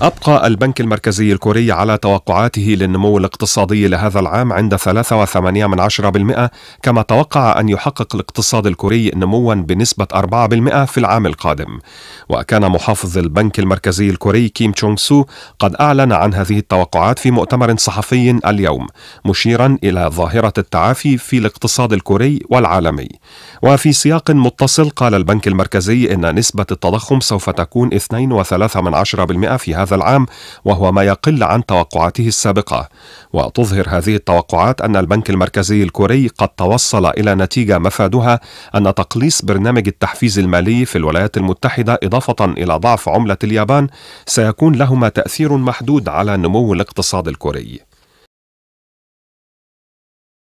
أبقى البنك المركزي الكوري على توقعاته للنمو الاقتصادي لهذا العام عند 3.8 كما توقع أن يحقق الاقتصاد الكوري نموا بنسبة 4% في العام القادم وكان محافظ البنك المركزي الكوري كيم تشونغ سو قد أعلن عن هذه التوقعات في مؤتمر صحفي اليوم مشيرا إلى ظاهرة التعافي في الاقتصاد الكوري والعالمي وفي سياق متصل قال البنك المركزي إن نسبة التضخم سوف تكون 2.3 في هذا هذا العام وهو ما يقل عن توقعاته السابقة وتظهر هذه التوقعات أن البنك المركزي الكوري قد توصل إلى نتيجة مفادها أن تقليص برنامج التحفيز المالي في الولايات المتحدة إضافة إلى ضعف عملة اليابان سيكون لهما تأثير محدود على نمو الاقتصاد الكوري